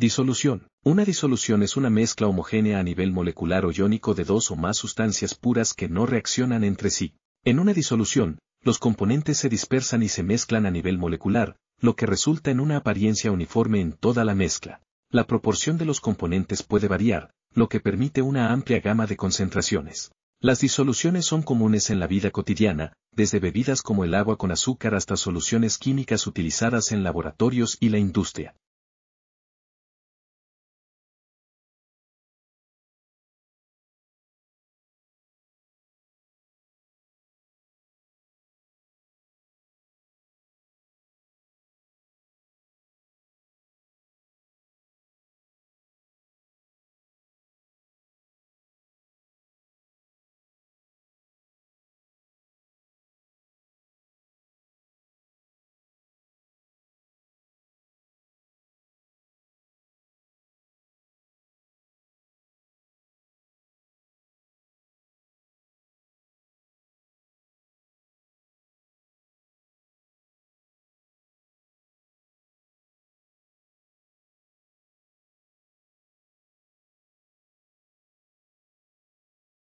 Disolución. Una disolución es una mezcla homogénea a nivel molecular o iónico de dos o más sustancias puras que no reaccionan entre sí. En una disolución, los componentes se dispersan y se mezclan a nivel molecular, lo que resulta en una apariencia uniforme en toda la mezcla. La proporción de los componentes puede variar, lo que permite una amplia gama de concentraciones. Las disoluciones son comunes en la vida cotidiana, desde bebidas como el agua con azúcar hasta soluciones químicas utilizadas en laboratorios y la industria.